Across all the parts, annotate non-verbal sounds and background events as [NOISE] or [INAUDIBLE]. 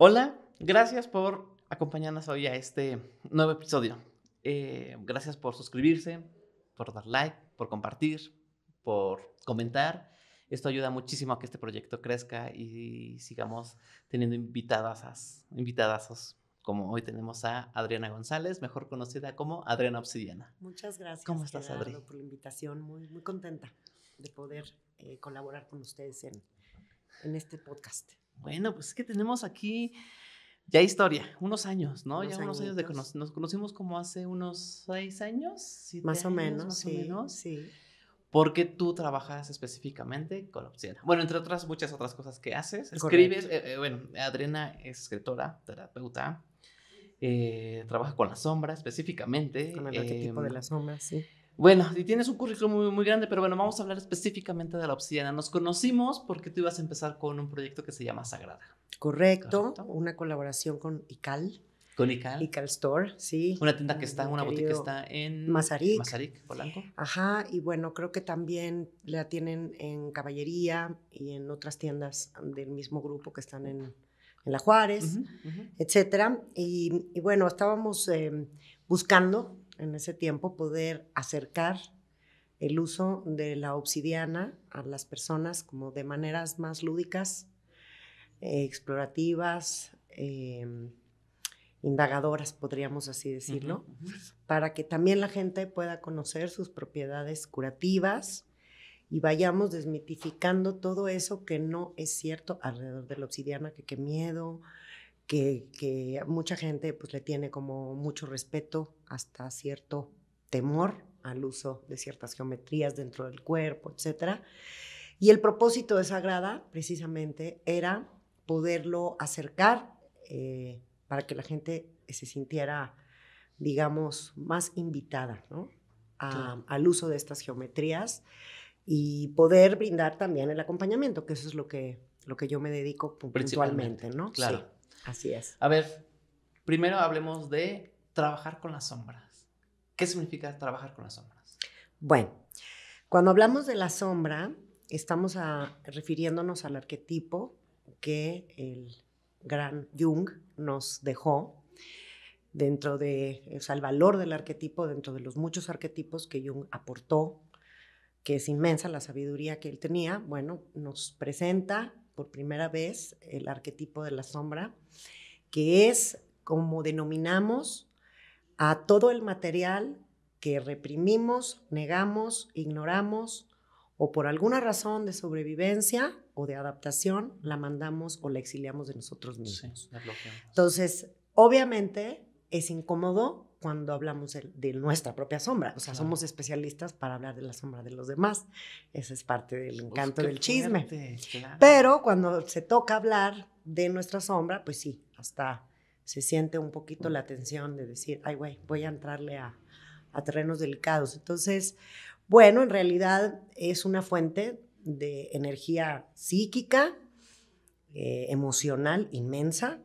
Hola, gracias por acompañarnos hoy a este nuevo episodio. Eh, gracias por suscribirse, por dar like, por compartir, por comentar. Esto ayuda muchísimo a que este proyecto crezca y sigamos teniendo invitadas, invitadazos, como hoy tenemos a Adriana González, mejor conocida como Adriana Obsidiana. Muchas gracias. ¿Cómo estás, Por la invitación, muy, muy contenta de poder eh, colaborar con ustedes en este podcast. Bueno, pues es que tenemos aquí ya historia, unos años, ¿no? ya unos años de conocimiento, nos conocimos como hace unos seis años, más o menos, más o menos. Porque tú trabajas específicamente con la opción. Bueno, entre otras muchas otras cosas que haces, escribes, eh, eh, bueno, Adriana es escritora, terapeuta, eh, trabaja con la sombra específicamente. Con el em, arquetipo de la sombra, sí. Bueno, y tienes un currículum muy, muy, grande, pero bueno, vamos a hablar específicamente de la obsidiana. Nos conocimos porque tú ibas a empezar con un proyecto que se llama Sagrada. Correcto, una colaboración con ICAL. Con ICAL. ICAL Store, sí. Una tienda que está, una botica que está en Mazarik. Polanco. Ajá, y bueno, creo que también la tienen en Caballería y en otras tiendas del mismo grupo que están en, La Juárez, etc. etcétera. Y, bueno, estábamos eh, buscando en ese tiempo poder acercar el uso de la obsidiana a las personas como de maneras más lúdicas, eh, explorativas, eh, indagadoras, podríamos así decirlo, para que también la gente pueda conocer sus propiedades curativas y vayamos desmitificando todo eso que no es cierto alrededor de la obsidiana, que qué miedo, que, mucha gente pues le tiene como mucho respeto, hasta cierto temor al uso de ciertas geometrías dentro del cuerpo, etc. Y el propósito de Sagrada precisamente era poderlo acercar eh, para que la gente se sintiera, digamos, más invitada al uso de estas geometrías y poder brindar también el acompañamiento, que eso es lo que, lo que yo me dedico puntualmente, ¿no? Claro. Así es. A ver, primero hablemos de trabajar con las sombras. ¿Qué significa trabajar con las sombras? Bueno, cuando hablamos de la sombra, estamos refiriéndonos al arquetipo que el gran Jung nos dejó dentro de, o sea, el valor del arquetipo, dentro de los muchos arquetipos que Jung aportó, que es inmensa la sabiduría que él tenía, bueno, nos presenta por primera vez el arquetipo de la sombra, que es como denominamos a todo el material que reprimimos, negamos, ignoramos o por alguna razón de sobrevivencia o de adaptación la mandamos o la exiliamos de nosotros mismos. Entonces, obviamente es incómodo, cuando hablamos de, nuestra propia sombra. O sea, somos especialistas para hablar de la sombra de los demás. Ese es parte del pues, encanto del chisme. Pero cuando se toca hablar de nuestra sombra, pues sí, hasta se siente un poquito la tensión de decir, ay, güey, voy a entrarle a, terrenos delicados. Entonces, bueno, en realidad es una fuente de energía psíquica, eh, emocional inmensa,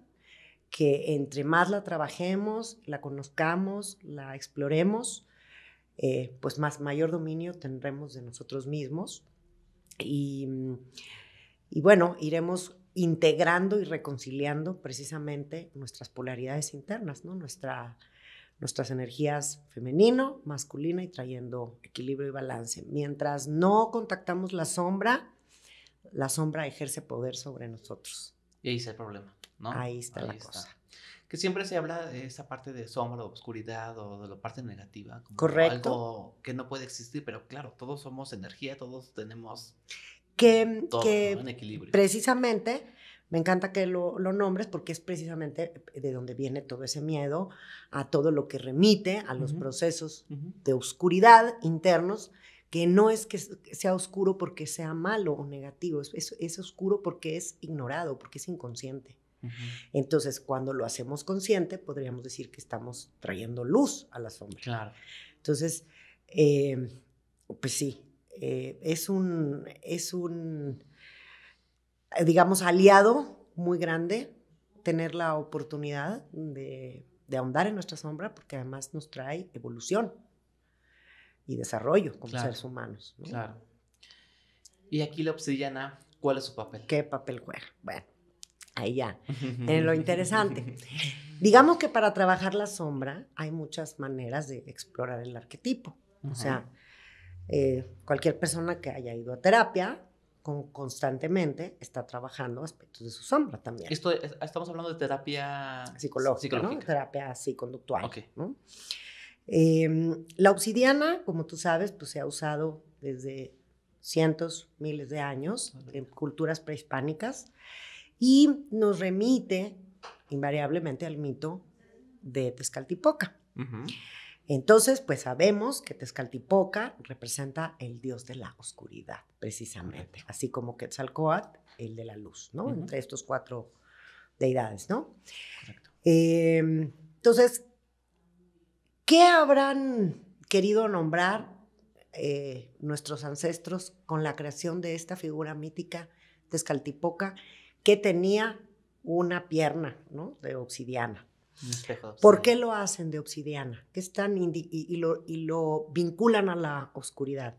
que entre más la trabajemos, la conozcamos, la exploremos, eh, pues más mayor dominio tendremos de nosotros mismos. Mm, y, bueno, iremos integrando y reconciliando precisamente nuestras polaridades internas, ¿no? Nuestra, nuestras energías femenino, masculina y trayendo equilibrio y balance. Mientras no contactamos la sombra, la sombra ejerce poder sobre nosotros. Y ahí está el problema. Ahí está la cosa. Que siempre se habla de esa parte de sombra, oscuridad o de la parte negativa. Como Correcto. Algo que no puede existir, pero claro, todos somos energía, todos tenemos que, equilibrio. Precisamente, me encanta que lo, nombres porque es precisamente de donde viene todo ese miedo, a todo lo que remite a los procesos de oscuridad internos, que no es que sea oscuro porque sea malo o negativo, es oscuro porque es ignorado, porque es inconsciente. Entonces, cuando lo hacemos consciente, podríamos decir que estamos trayendo luz a la sombra. Entonces, em, pues sí, eh, es un, es un, digamos, aliado muy grande tener la oportunidad de, ahondar en nuestra sombra porque además nos trae evolución y desarrollo como seres humanos. Claro. Y aquí la obsidiana, ¿cuál es su papel? ¿Qué papel juega? Bueno, ahí ya, en lo interesante. [LAUGHS] Digamos que para trabajar la sombra hay muchas maneras de explorar el arquetipo. O sea, eh, cualquier persona que haya ido a terapia con, constantemente está trabajando aspectos de su sombra también. Esto estamos hablando de terapia psicológica, terapia así conductual. Em, la obsidiana, como tú sabes, pues se ha usado desde cientos, miles de años en culturas prehispánicas y nos remite invariablemente al mito de Tezcaltipoca. Entonces, pues sabemos que Tezcaltipoca representa el dios de la oscuridad, precisamente, así como Quetzalcoatl, el de la luz, ¿no? Entre estos cuatro deidades, ¿no? Correcto. Em, entonces, ¿qué habrán querido nombrar eh, nuestros ancestros con la creación de esta figura mítica Tezcaltipoca? que tenía una pierna, De obsidiana. ¿Por qué lo hacen de obsidiana? Que están y, lo, vinculan a la oscuridad.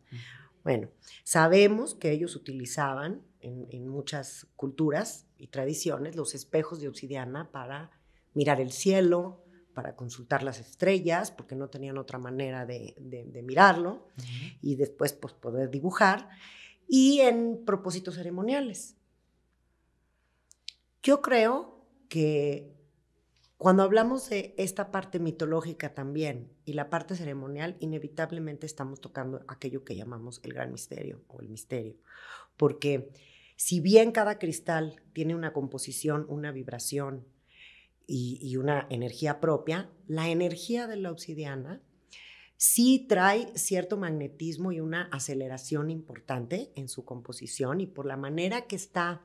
Bueno, sabemos que ellos utilizaban en, muchas culturas y tradiciones los espejos de obsidiana para mirar el cielo, para consultar las estrellas, porque no tenían otra manera de, mirarlo, y después pues, poder dibujar, y en propósitos ceremoniales. Yo creo que cuando hablamos de esta parte mitológica también y la parte ceremonial, inevitablemente estamos tocando aquello que llamamos el gran misterio o el misterio, porque si bien cada cristal tiene una composición, una vibración y, una energía propia, la energía de la obsidiana sí trae cierto magnetismo y una aceleración importante en su composición y por la manera que está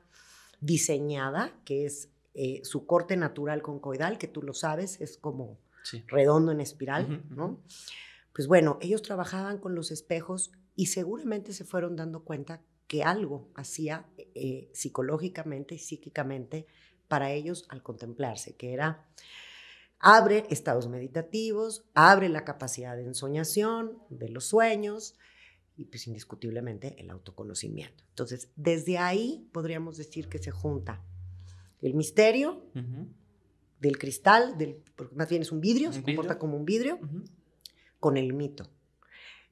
diseñada, que es eh, su corte natural concoidal, que tú lo sabes, es como redondo en espiral, ¿no? Pues bueno, ellos trabajaban con los espejos y seguramente se fueron dando cuenta que algo hacía eh, psicológicamente y psíquicamente para ellos al contemplarse, que era abre estados meditativos, abre la capacidad de ensoñación, de los sueños, y pues indiscutiblemente el autoconocimiento. Entonces, desde ahí podríamos decir que se junta el misterio del cristal, del, porque más bien es un vidrio, se comporta como un vidrio, con el mito.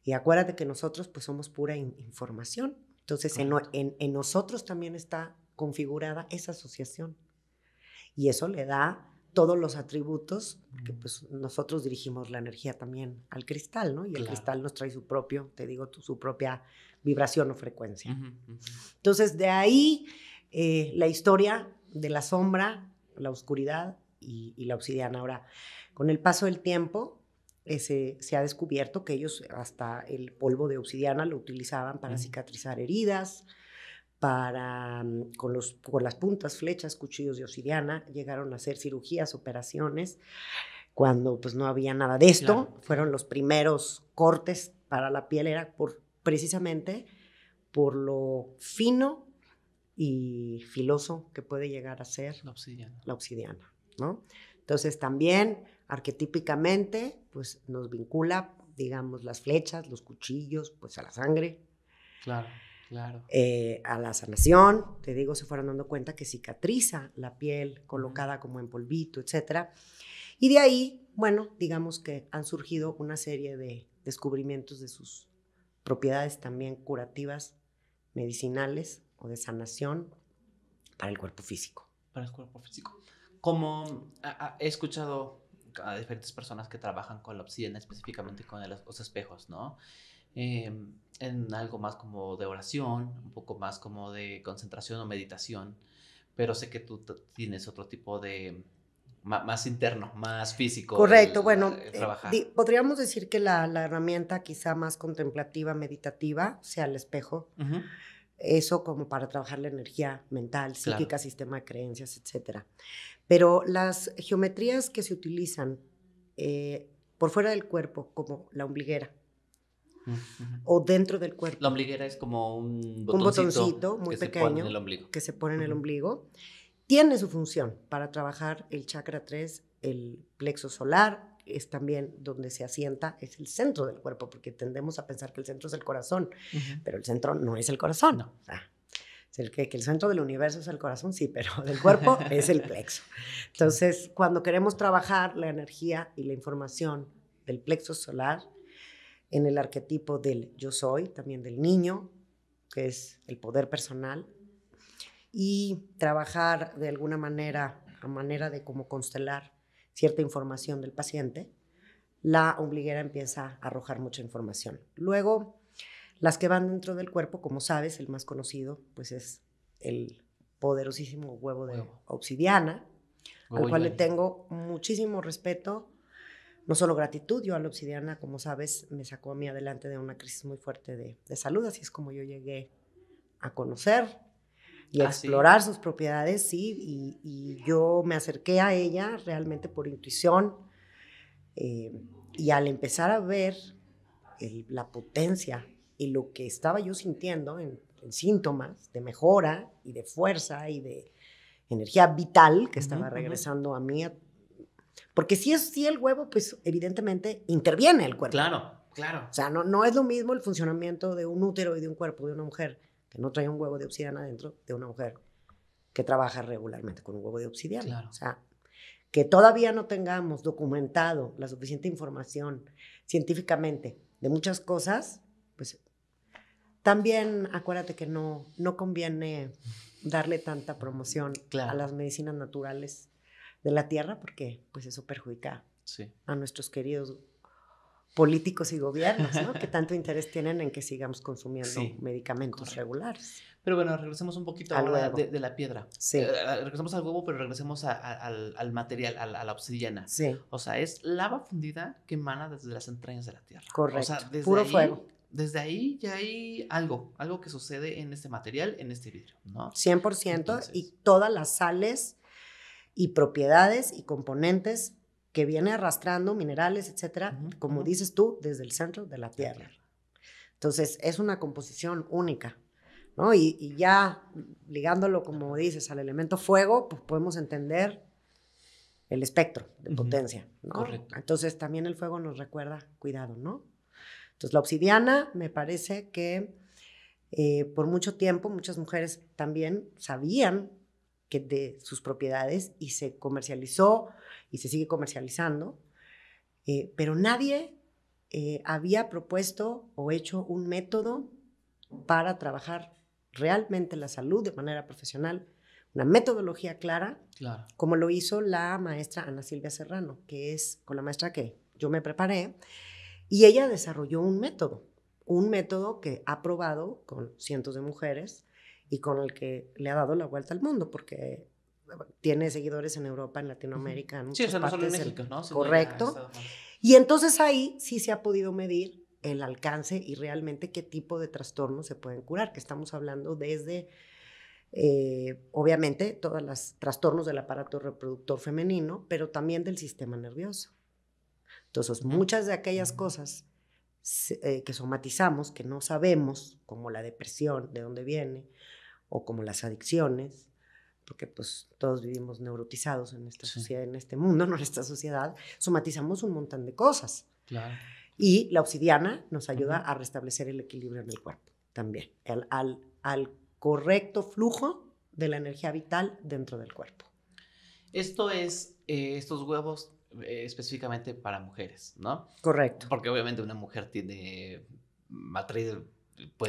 Y acuérdate que nosotros pues somos pura información. Entonces, en, en, en nosotros también está configurada esa asociación. Y eso le da todos los atributos, que pues nosotros dirigimos la energía también al cristal, ¿no? Y el cristal nos trae su propio, te digo, su propia vibración o frecuencia. Entonces, de ahí eh, la historia de la sombra, la oscuridad y, la obsidiana. Ahora, con el paso del tiempo, se ha descubierto que ellos hasta el polvo de obsidiana lo utilizaban para cicatrizar heridas, para, mm, con, los, con las puntas, flechas, cuchillos de obsidiana, llegaron a hacer cirugías, operaciones, cuando pues no había nada de esto, fueron los primeros cortes para la piel, era por, precisamente por lo fino y filoso que puede llegar a ser la obsidiana. La obsidiana ¿no? Entonces también arquetípicamente pues nos vincula, digamos, las flechas, los cuchillos, pues a la sangre. Claro. Claro. Eh, a la sanación, te digo, se fueron dando cuenta que cicatriza la piel colocada como en polvito, etc. Y de ahí, bueno, digamos que han surgido una serie de descubrimientos de sus propiedades también curativas, medicinales o de sanación para el cuerpo físico. Para el cuerpo físico. Como he escuchado a diferentes personas que trabajan con la obsidiana, específicamente con los espejos, ¿no? Em, en algo más como de oración, un poco más como de concentración o meditación, pero sé que tú tienes otro tipo de más, interno, más físico. Correcto, bueno, eh, podríamos decir que la, herramienta quizá más contemplativa, meditativa, sea el espejo. Eso como para trabajar la energía mental, psíquica, sistema de creencias, etc. Pero las geometrías que se utilizan eh, por fuera del cuerpo, como la ombliguera, o dentro del cuerpo. La ombliguera es como un botoncito, muy pequeño que se pone en el ombligo. Tiene su función para trabajar el chakra 3, el plexo solar, es también donde se asienta, es el centro del cuerpo, porque tendemos a pensar que el centro es el corazón, pero el centro no es el corazón. es el que, el centro del universo es el corazón, sí, pero [LAUGHS] del cuerpo es el plexo. [LAUGHS] Entonces, cuando queremos trabajar la energía y la información del plexo solar, en el arquetipo del yo soy, también del niño, que es el poder personal, y trabajar de alguna manera, a manera de cómo constelar cierta información del paciente, la ombliguera empieza a arrojar mucha información. Luego, las que van dentro del cuerpo, como sabes, el más conocido, pues es el poderosísimo huevo de obsidiana, al cual le tengo muchísimo respeto no solo gratitud, yo a la obsidiana, como sabes, me sacó a mí adelante de una crisis muy fuerte de, salud, así es como yo llegué a conocer y a ah, explorar sus propiedades, sí, y, yo me acerqué a ella realmente por intuición eh, y al empezar a ver la potencia y lo que estaba yo sintiendo en, síntomas de mejora y de fuerza y de energía vital que estaba regresando a mí, porque si es si el huevo, pues evidentemente interviene el cuerpo. Claro, claro. O sea, no, no es lo mismo el funcionamiento de un útero y de un cuerpo de una mujer que no trae un huevo de obsidiana adentro de una mujer que trabaja regularmente con un huevo de obsidiana. Claro. O sea, que todavía no tengamos documentado la suficiente información científicamente de muchas cosas, pues también acuérdate que no, no conviene darle tanta promoción a las medicinas naturales de la tierra, porque pues eso perjudica a nuestros queridos políticos y gobiernos, que [LAUGHS] tanto interés tienen en que sigamos consumiendo medicamentos regulares. Pero bueno, regresemos un poquito a de, la piedra. regresamos eh, regresemos al huevo, pero regresemos al, material, a, la obsidiana. O sea, es lava fundida que emana desde las entrañas de la tierra. Correcto. desde Puro fuego. Desde ahí ya hay algo, algo que sucede en este material, en este vidrio, 100%, y todas las sales y propiedades y componentes que viene arrastrando minerales, etcétera, como dices tú, desde el centro de la Tierra. Entonces, es una composición única, ¿no? Y, ya mm, ligándolo, como dices, al elemento fuego, pues podemos entender el espectro de potencia, Correcto. Entonces, también el fuego nos recuerda cuidado, ¿no? Entonces, la obsidiana me parece que eh, por mucho tiempo muchas mujeres también sabían que de sus propiedades y se comercializó y se sigue comercializando, eh, pero nadie eh, había propuesto o hecho un método para trabajar realmente la salud de manera profesional, una metodología clara, como lo hizo la maestra Ana Silvia Serrano, que es con la maestra que yo me preparé, y ella desarrolló un método, un método que ha probado con cientos de mujeres y con el que le ha dado la vuelta al mundo, porque tiene seguidores en Europa, en Latinoamérica, en muchas sí, no partes. Solo en México, ¿no? correcto. y entonces ahí sí se ha podido medir el alcance y realmente qué tipo de trastornos se pueden curar, que estamos hablando desde, eh, obviamente, todos los trastornos del aparato reproductor femenino, pero también del sistema nervioso. Entonces, muchas de aquellas cosas eh, que somatizamos, que no sabemos, como la depresión, de dónde viene, o como las adicciones, porque pues todos vivimos neurotizados en esta sociedad, en este mundo, [LAUGHS] en esta sociedad, somatizamos un montón de cosas. Y la obsidiana nos ayuda a restablecer el equilibrio en el cuerpo también, al, al correcto flujo de la energía vital dentro del cuerpo. Esto es, eh, estos huevos eh, específicamente para mujeres, ¿no? Correcto. Porque obviamente una mujer tiene matriz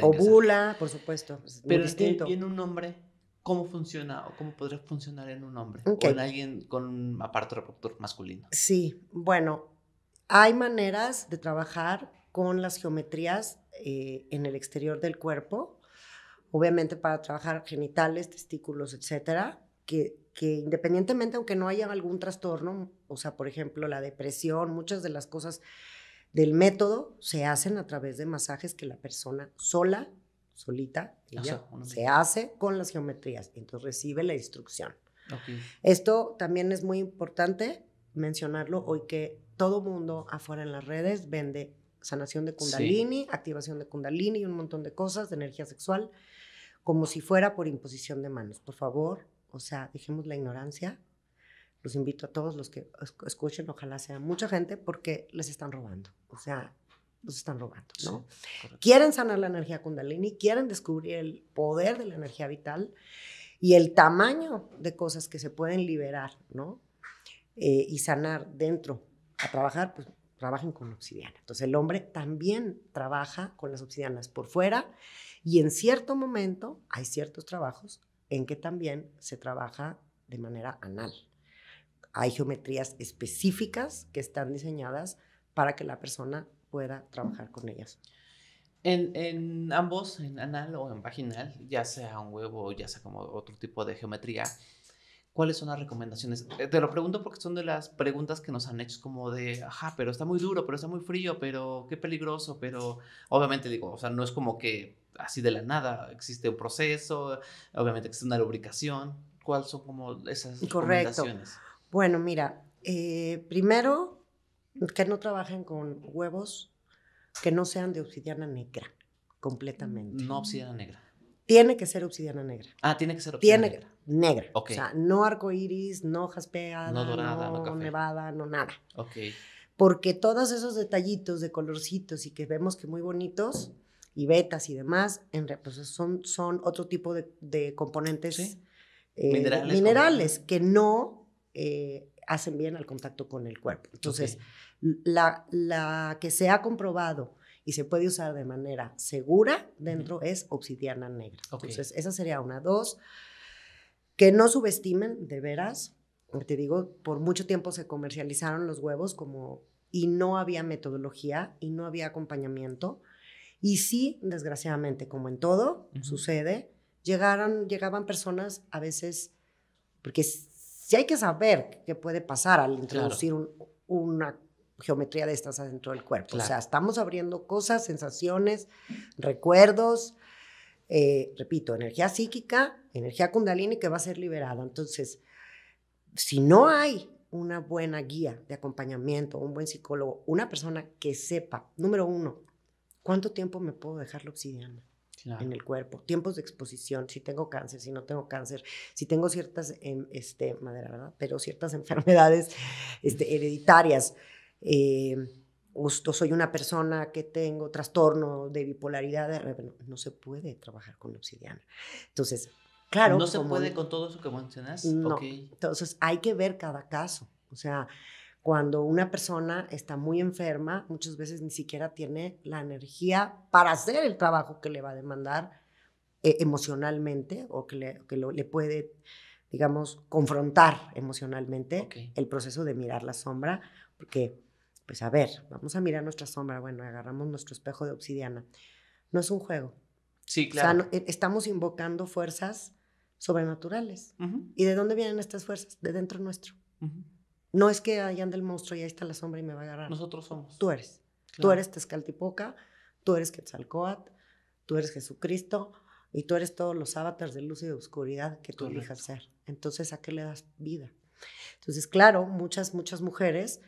Ovula, por supuesto. Pero eh, distinto. en un hombre, ¿cómo funciona o cómo podría funcionar en un hombre? con O en alguien con aparato reproductor masculino. Sí, bueno, hay maneras de trabajar con las geometrías eh, en el exterior del cuerpo, obviamente para trabajar genitales, testículos, etcétera, que, que independientemente, aunque no haya algún trastorno, o sea, por ejemplo, la depresión, muchas de las cosas del método se hacen a través de masajes que la persona sola, solita, se hace con las geometrías. Entonces recibe la instrucción. Esto también es muy importante mencionarlo hoy que todo mundo afuera en las redes vende sanación de kundalini, activación de kundalini y un montón de cosas de energía sexual, como si fuera por imposición de manos. Por favor, o sea, dejemos la ignorancia los invito a todos los que escuchen, ojalá sea mucha gente, porque les están robando. O sea, los están robando, ¿no? quieren sanar la energía kundalini, quieren descubrir el poder de la energía vital y el tamaño de cosas que se pueden liberar, ¿no? Eh, y sanar dentro. A trabajar, pues trabajen con obsidiana. Entonces el hombre también trabaja con las obsidianas por fuera y en cierto momento hay ciertos trabajos en que también se trabaja de manera anal hay geometrías específicas que están diseñadas para que la persona pueda trabajar con ellas. En, ambos, en anal o en vaginal, ya sea un huevo, o ya sea como otro tipo de geometría, ¿cuáles son las recomendaciones? Eh, te lo pregunto porque son de las preguntas que nos han hecho como de, ajá, pero está muy duro, pero está muy frío, pero qué peligroso, pero obviamente digo, o sea, no es como que así de la nada, existe un proceso, obviamente existe una lubricación. ¿Cuáles son como esas recomendaciones? Bueno, mira, eh, primero, que no trabajen con huevos que no sean de obsidiana negra, completamente. No obsidiana negra. Tiene que ser obsidiana negra. Ah, tiene que ser obsidiana tiene negra. Negra. O sea, no iris, no jaspeada, no, dorada, no, nevada, no nada. Ok. Porque todos esos detallitos de colorcitos y que vemos que muy bonitos, y vetas y demás, en, pues, son, son otro tipo de, componentes eh, minerales que no eh, hacen bien al contacto con el cuerpo. Entonces, la, la, que se ha comprobado y se puede usar de manera segura dentro es obsidiana negra. Entonces, esa sería una. Dos, que no subestimen, de veras. Te digo, por mucho tiempo se comercializaron los huevos como y no había metodología y no había acompañamiento. Y sí, desgraciadamente, como en todo sucede, llegaron, llegaban personas a veces, porque si hay que saber qué puede pasar al introducir una geometría de estas adentro del cuerpo. O sea, estamos abriendo cosas, sensaciones, recuerdos, eh, repito, energía psíquica, energía kundalini que va a ser liberada. Entonces, si no hay una buena guía de acompañamiento, un buen psicólogo, una persona que sepa, número uno, ¿cuánto tiempo me puedo dejar la obsidiana? en el cuerpo. Tiempos de exposición, si tengo cáncer, si no tengo cáncer, si tengo ciertas, em, este, madera, Pero ciertas [LAUGHS] enfermedades este, hereditarias. Eh, soy una persona que tengo trastorno de bipolaridad, no se puede trabajar con obsidiana. Entonces, claro. No se puede con todo eso que mencionas. Entonces, hay que ver cada caso. O sea, cuando una persona está muy enferma, muchas veces ni siquiera tiene la energía para hacer el trabajo que le va a demandar eh, emocionalmente o que, le, que le puede, digamos, confrontar emocionalmente el proceso de mirar la sombra, porque, pues a ver, vamos a mirar nuestra sombra, bueno, agarramos nuestro espejo de obsidiana. No es un juego. Sí, claro. O sea, eh, estamos invocando fuerzas sobrenaturales. ¿Y de dónde vienen estas fuerzas? De dentro nuestro. No es que allá anda el monstruo y ahí está la sombra y me va a agarrar. Nosotros somos. Tú eres. Tú eres Tezcaltipoca, tú eres Quetzalcoatl, tú eres Jesucristo y tú eres todos los avatars de luz y de oscuridad que tú Correcto. ser. Entonces, ¿a qué le das vida? Entonces, claro, muchas, muchas mujeres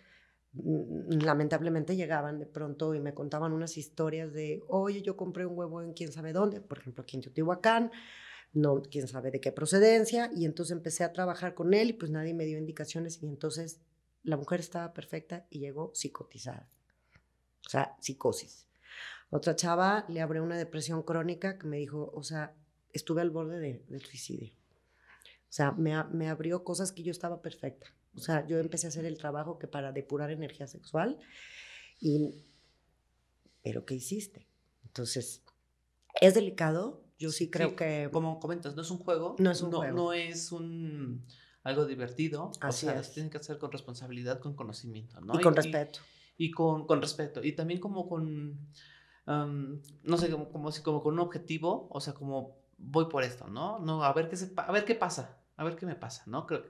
mm, mm, lamentablemente llegaban de pronto y me contaban unas historias de, oye, yo compré un huevo en quién sabe dónde, por ejemplo, aquí en Teotihuacán, no, quién sabe de qué procedencia, y entonces empecé a trabajar con él y pues nadie me dio indicaciones y entonces la mujer estaba perfecta y llegó psicotizada, o sea, psicosis. Otra chava le abrió una depresión crónica que me dijo, o sea, estuve al borde del suicidio. O sea, me, me abrió cosas que yo estaba perfecta. O sea, yo empecé a hacer el trabajo que para depurar energía sexual y pero ¿qué hiciste? Entonces, es delicado, yo sí creo que... Como comentas, no es un juego. No es un no, juego. No es un, algo divertido. Así o sea, tiene tienen que hacer con responsabilidad, con conocimiento, ¿no? Y con respeto. Y, con, con respeto. Y también como con... no sé, como, si como con un objetivo, o sea, como voy por esto, ¿no? No, a ver qué, a ver qué pasa, a ver qué me pasa, ¿no? Creo,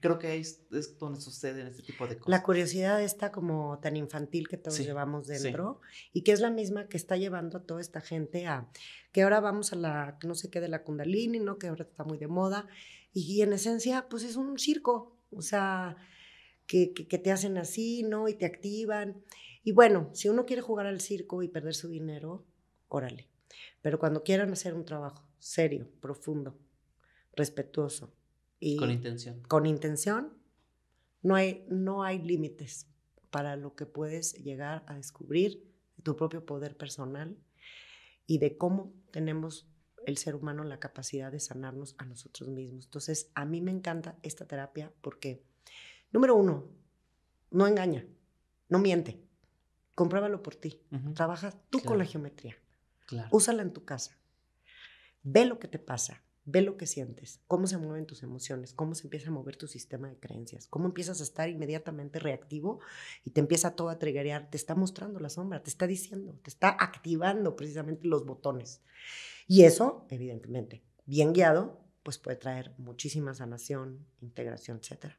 creo que es, es donde suceden este tipo de cosas. La curiosidad está como tan infantil que todos llevamos dentro y que es la misma que está llevando a toda esta gente a que ahora vamos a la, no sé qué, de la kundalini, ¿no? Que ahora está muy de moda y, en esencia pues es un circo, o sea, que, que te hacen así, ¿no? Y te activan. Y bueno, si uno quiere jugar al circo y perder su dinero, órale. Pero cuando quieran hacer un trabajo serio, profundo, respetuoso, con intención. Con intención. No hay, no hay límites para lo que puedes llegar a descubrir tu propio poder personal y de cómo tenemos el ser humano la capacidad de sanarnos a nosotros mismos. Entonces, a mí me encanta esta terapia porque, número uno, no engaña, no miente, compruébalo por ti, trabaja tú con la geometría, claro. úsala en tu casa, ve lo que te pasa, Ve lo que sientes, cómo se mueven tus emociones, cómo se empieza a mover tu sistema de creencias, cómo empiezas a estar inmediatamente reactivo y te empieza todo a triggerear. Te está mostrando la sombra, te está diciendo, te está activando precisamente los botones. Y eso, evidentemente, bien guiado, pues puede traer muchísima sanación, integración, etc.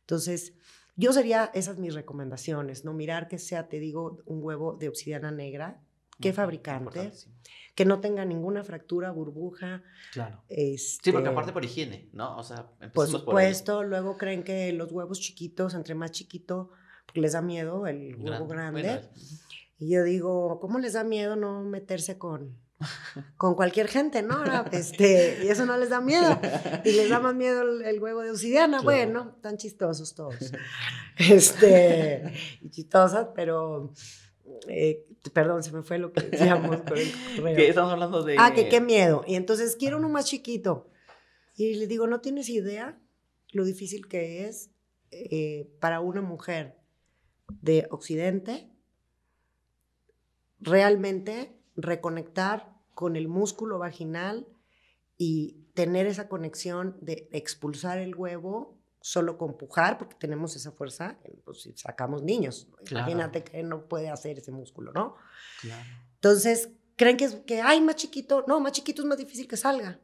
Entonces, yo sería, esas mis recomendaciones, ¿no? Mirar que sea, te digo, un huevo de obsidiana negra, qué fabricante que no tenga ninguna fractura, burbuja. Claro. sí, porque aparte este por higiene, ¿no? O sea, por supuesto, luego creen que los huevos chiquitos, entre más chiquito, les da miedo el huevo grande. Y yo digo, ¿cómo les da miedo no meterse con, con cualquier gente, ¿no? Pues, este, y eso no les da miedo. Y les da más miedo el, huevo de obsidiana, Bueno, tan chistosos todos. Este, y chistosas, pero eh, perdón, se me fue lo que decíamos. [LAUGHS] estamos hablando de... Ah, que qué miedo. Y entonces quiero uno más chiquito. Y le digo, ¿no tienes idea lo difícil que es eh, para una mujer de Occidente realmente reconectar con el músculo vaginal y tener esa conexión de expulsar el huevo solo con pujar, porque tenemos esa fuerza, eh, pues si sacamos niños, imagínate que no puede hacer ese músculo, ¿no? Entonces, creen que, es, que, ay, más chiquito, no, más chiquito es más difícil que salga.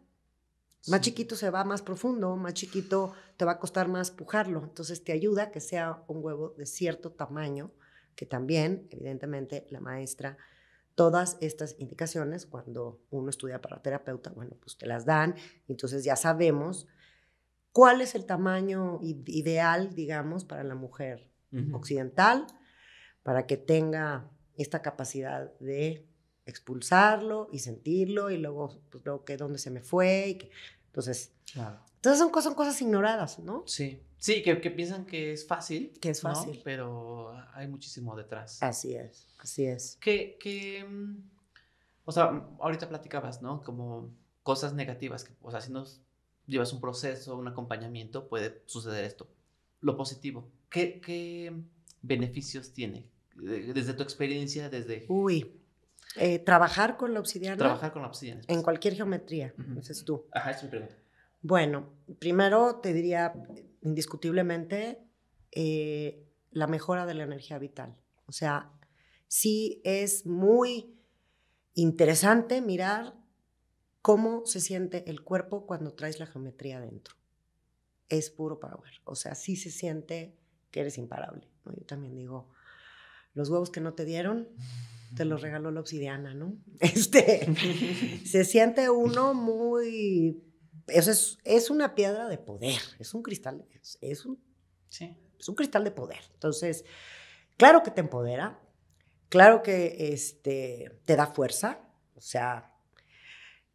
Más chiquito se va más profundo, más chiquito te va a costar más pujarlo. Entonces te ayuda que sea un huevo de cierto tamaño, que también, evidentemente, la maestra, todas estas indicaciones, cuando uno estudia para terapeuta, bueno, pues te las dan, entonces ya sabemos cuál es el tamaño ideal, digamos, para la mujer occidental, para que tenga esta capacidad de expulsarlo y sentirlo y luego, pues, luego que dónde se me fue. Entonces, claro. entonces son, cosas, cosas ignoradas, ¿no? Sí. Sí, que, piensan que es fácil. Que es fácil. Pero hay muchísimo detrás. Así es, así es. Que, que, mm, o sea, ahorita platicabas, ¿no? Como cosas negativas, o sea, si nos llevas un proceso, un acompañamiento, puede suceder esto. Lo positivo, ¿qué, beneficios tiene? Desde tu experiencia, desde... Uy, eh, trabajar con la obsidiana. Trabajar con la obsidiana. En cualquier geometría, entonces tú. Ajá, es mi pregunta. Bueno, primero te diría indiscutiblemente eh, la mejora de la energía vital. O sea, sí es muy interesante mirar cómo se siente el cuerpo cuando traes la geometría adentro. Es puro power. O sea, sí se siente que eres imparable. Yo también digo, los huevos que no te dieron, te los regaló la obsidiana, ¿no? [LAUGHS] Este, [LAUGHS] se siente uno muy... Eso es, es una piedra de poder, es un cristal, es, un, sí. es un cristal de poder. Entonces, claro que te empodera, claro que este, te da fuerza, o sea,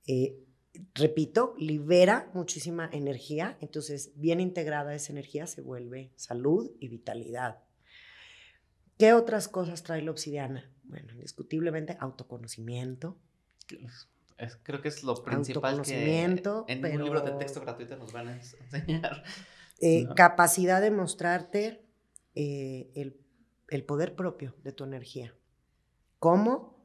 eh, repito, libera muchísima energía, entonces bien integrada esa energía se vuelve salud y vitalidad. ¿Qué otras cosas trae la obsidiana? Bueno, indiscutiblemente autoconocimiento. creo que es lo principal autoconocimiento, en un libro de texto gratuito nos van a enseñar. [LAUGHS] Eh, capacidad de mostrarte eh, el, el, poder propio de tu energía. ¿Cómo?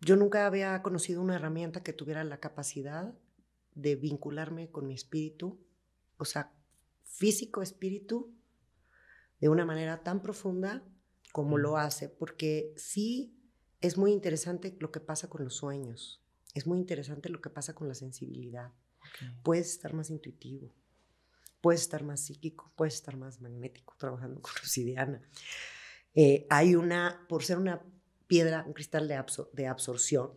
Yo nunca había conocido una herramienta que tuviera la capacidad de vincularme con mi espíritu, o sea, físico espíritu, de una manera tan profunda como mm. lo hace, porque sí es muy interesante lo que pasa con los sueños, es muy interesante lo que pasa con la sensibilidad. Puedes estar más intuitivo, puedes estar más psíquico, puedes estar más magnético trabajando con obsidiana. [LAUGHS] Eh, hay una, por ser una piedra, un cristal de, absorción,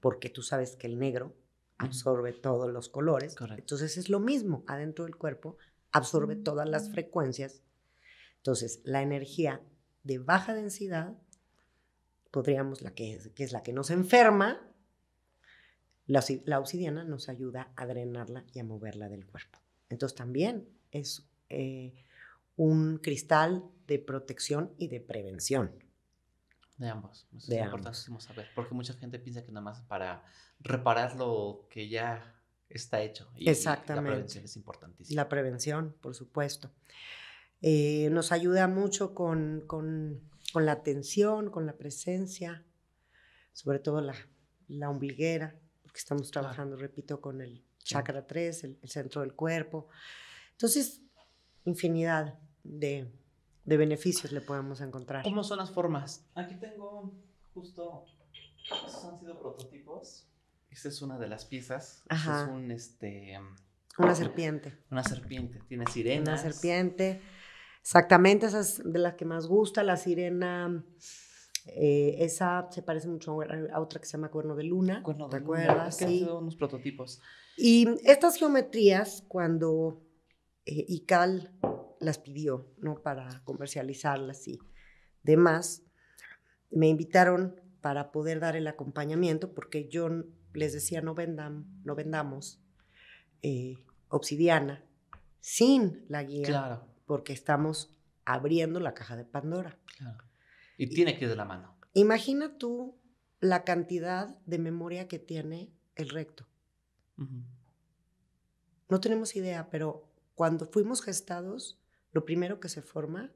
porque tú sabes que el negro absorbe todos los colores. Entonces es lo mismo, adentro del cuerpo absorbe todas las frecuencias. Entonces la energía de baja densidad, podríamos, la que es, la que nos enferma, la, la, obsidiana nos ayuda a drenarla y a moverla del cuerpo. Entonces también es eh, un cristal de protección y de prevención. De ambos. es importantísimo saber. Porque mucha gente piensa que nada más para reparar lo que ya está hecho. Y Exactamente. La prevención es importantísima. La prevención, por supuesto. Eh, nos ayuda mucho con, la atención, con la presencia, sobre todo la, la ombliguera, porque estamos trabajando, repito, con el chakra 3, el centro del cuerpo. Entonces, infinidad de, de beneficios le podemos encontrar. ¿Cómo son las formas? Aquí tengo justo, estos han sido prototipos. Esta es una de las piezas. Este Ajá. es un, este, Una serpiente. Una serpiente. Tiene sirena. Una serpiente. Exactamente, esa es de las que más gusta. La sirena, eh, esa se parece mucho a otra que se llama cuerno de luna. Cuerno de ¿Te luna. Que sí. han sido unos prototipos. Y estas geometrías, cuando eh, Ical las pidió, ¿no? Para comercializarlas y demás. Me invitaron para poder dar el acompañamiento porque yo les decía no, vendamos eh, obsidiana sin la guía. Porque estamos abriendo la caja de Pandora. Y, tiene que ir de la mano. Imagina tú la cantidad de memoria que tiene el recto. No tenemos idea, pero cuando fuimos gestados, lo primero que se forma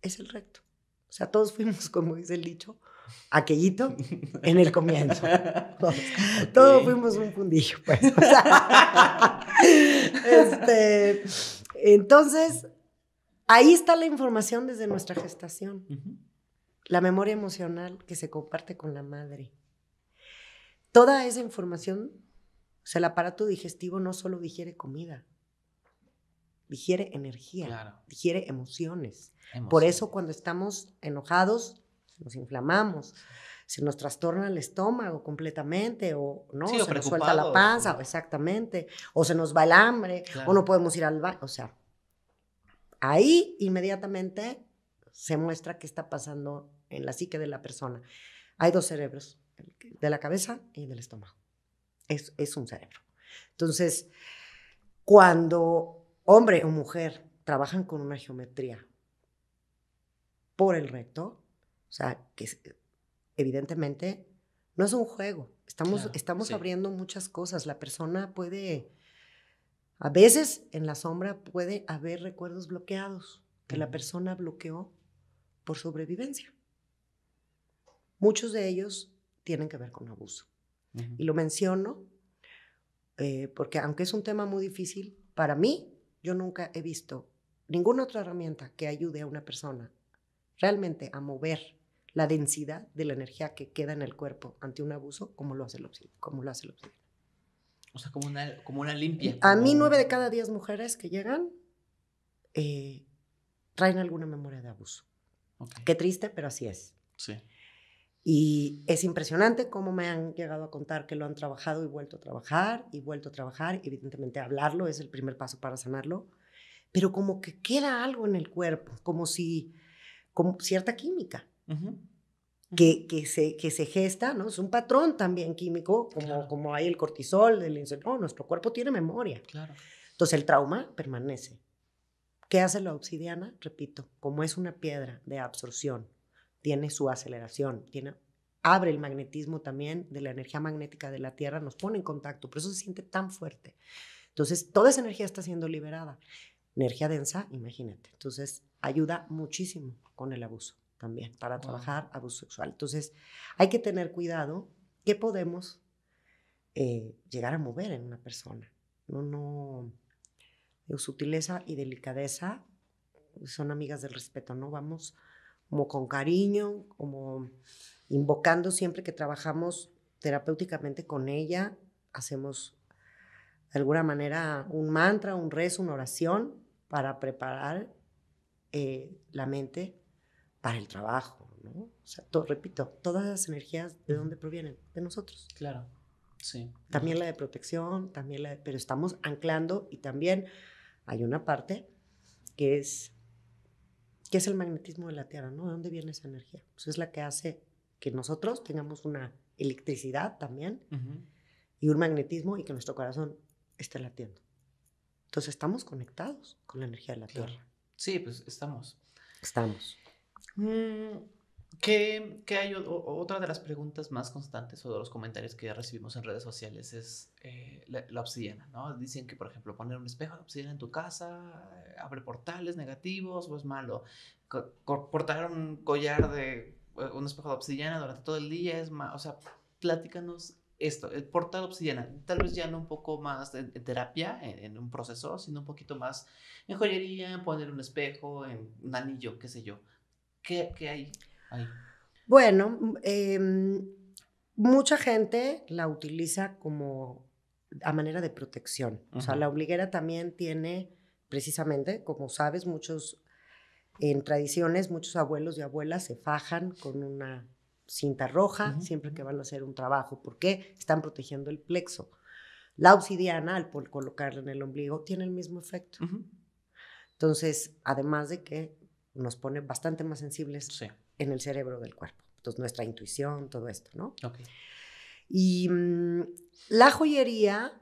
es el recto. O sea, todos [LAUGHS] fuimos, como dice el dicho, aquellito en el comienzo. [LAUGHS] Todos, fuimos un fundillo, pues, [LAUGHS] este, entonces, ahí está la información desde nuestra gestación. La memoria emocional que se comparte con la madre. Toda esa información, o sea, el aparato digestivo no solo digiere comida, digiere energía, digiere emociones. Por eso cuando estamos enojados nos inflamamos, se nos trastorna el estómago completamente o no, se nos suelta la panza, exactamente, o se nos va el hambre, o no podemos ir al baño, o sea, ahí inmediatamente se muestra qué está pasando en la psique de la persona. Hay dos cerebros, de la cabeza y del estómago. Es, es un cerebro. Entonces, cuando hombre o mujer, trabajan con una geometría por el reto, o sea, que evidentemente no es un juego. Estamos, estamos abriendo muchas cosas. La persona puede, a veces en la sombra puede haber recuerdos bloqueados que la persona bloqueó por sobrevivencia. Muchos de ellos tienen que ver con abuso. Y lo menciono eh, porque aunque es un tema muy difícil, para mí yo nunca he visto ninguna otra herramienta que ayude a una persona realmente a mover la densidad de la energía que queda en el cuerpo ante un abuso como lo hace el obsidiana. O sea, como una, como limpia. A mí nueve de cada diez mujeres que llegan eh, traen alguna memoria de abuso. Qué triste, pero así es. Y es impresionante cómo me han llegado a contar que lo han trabajado y vuelto a trabajar y vuelto a trabajar. Evidentemente hablarlo es el primer paso para sanarlo, pero como que queda algo en el cuerpo, como si, como cierta química. Que, se, que se gesta, ¿no? Es un patrón también químico, como, hay el cortisol, el nuestro cuerpo tiene memoria. Claro. Entonces el trauma permanece. ¿Qué hace la obsidiana? Repito, como es una piedra de absorción, tiene su aceleración, tiene, abre el magnetismo también de la energía magnética de la Tierra, nos pone en contacto, por eso se siente tan fuerte. Entonces, toda esa energía está siendo liberada. Energía densa, imagínate. Entonces, ayuda muchísimo con el abuso también, para trabajar abuso sexual. Entonces, hay que tener cuidado qué podemos eh, llegar a mover en una persona. No, no, sutileza y delicadeza son amigas del respeto, ¿no? Vamos como con cariño, como invocando siempre que trabajamos terapéuticamente con ella, hacemos de alguna manera un mantra, un rezo, una oración para preparar eh, la mente para el trabajo, ¿no? O sea, repito, todas las energías, ¿de dónde provienen? De nosotros. Claro, sí. También la de protección, también la Pero estamos anclando y también hay una parte que es qué es el magnetismo de la Tierra, ¿no? ¿De dónde viene esa energía? Pues es la que hace que nosotros tengamos una electricidad también y un magnetismo y que nuestro corazón esté latiendo. Entonces estamos conectados con la energía de la Tierra. Sí, pues estamos. Estamos. Mm, ¿Qué, hay? otra de las preguntas más constantes o de los comentarios que ya recibimos en redes sociales es eh, la, obsidiana, ¿no? Dicen que, por ejemplo, poner un espejo de obsidiana en tu casa eh, abre portales negativos o es malo. portar un collar de eh, un espejo de obsidiana durante todo el día es malo. O sea, pláticanos esto, el portal obsidiana, tal vez ya no un poco más en, terapia, en, un proceso, sino un poquito más en joyería, poner un espejo, en un anillo, qué sé yo. ¿Qué, qué hay? Bueno, em, mucha gente la utiliza como a manera de protección. O sea, la obliguera también tiene, precisamente, como sabes, muchos, en tradiciones, muchos abuelos y abuelas se fajan con una cinta roja siempre que van a hacer un trabajo, porque están protegiendo el plexo. La obsidiana, al por colocarla en el ombligo, tiene el mismo efecto. Entonces, además de que nos pone bastante más sensibles en el cerebro del cuerpo. Entonces, nuestra intuición, todo esto, ¿no? Okay. Y mm, la joyería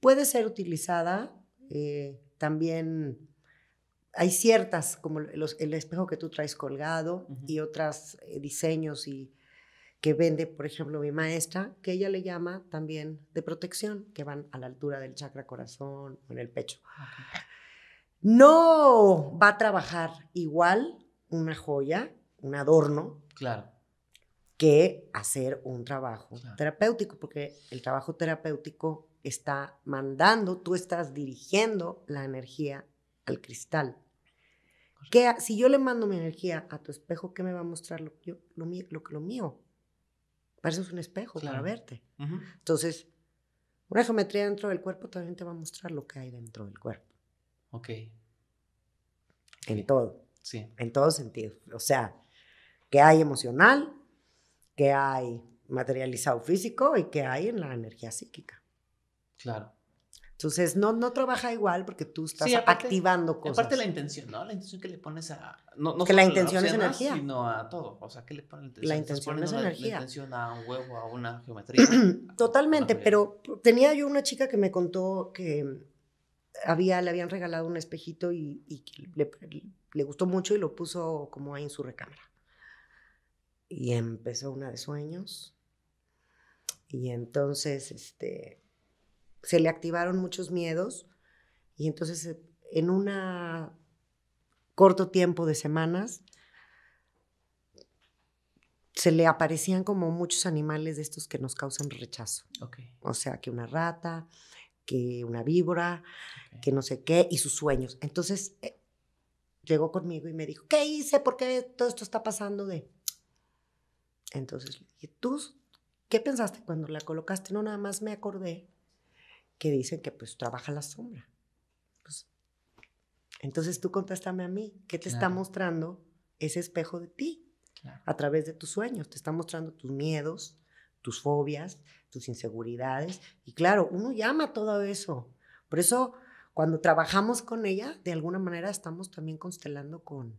puede ser utilizada eh, también. Hay ciertas, como el espejo que tú traes colgado y otros eh, diseños y, que vende, por ejemplo, mi maestra, que ella le llama también de protección, que van a la altura del chakra corazón o en el pecho. No va a trabajar igual una joya un adorno. Claro. Que hacer un trabajo terapéutico, porque el trabajo terapéutico está mandando, tú estás dirigiendo la energía al cristal. Que si yo le mando mi energía a tu espejo, ¿qué me va a mostrar lo, yo, lo, mío, para eso es un espejo para verte. Entonces, una geometría dentro del cuerpo también te va a mostrar lo que hay dentro del cuerpo. Ok. En todo. Sí. En todo sentido. O sea, que hay emocional, que hay materializado físico y que hay en la energía psíquica. Claro. Entonces, no, no trabaja igual porque tú estás activando cosas. Aparte la intención, ¿no? La intención que le pones a... No, no que la intención es energía. Sino a todo. O sea, ¿qué le pones la intención? La intención es intención a un huevo, a una geometría. [CLEARS THROAT] Totalmente, pero tenía yo una chica que me contó que había, le habían regalado un espejito y, le, le, gustó mucho y lo puso como ahí en su recámara y empezó una de sueños. Y entonces este, se le activaron muchos miedos y entonces eh, en un corto tiempo de semanas se le aparecían como muchos animales de estos que nos causan rechazo. O sea, que una rata, que una víbora, que no sé qué, y sus sueños. Entonces eh, llegó conmigo y me dijo, ¿qué hice? ¿Por qué todo esto está pasando de... Entonces ¿tú qué pensaste cuando la colocaste? No, nada más me acordé que dicen que pues trabaja la sombra. Pues, entonces tú contéstame a mí, ¿qué te está mostrando ese espejo de ti? A través de tus sueños, te está mostrando tus miedos, tus fobias, tus inseguridades. Y claro, uno llama todo eso. Por eso, cuando trabajamos con ella, de alguna manera estamos también constelando con,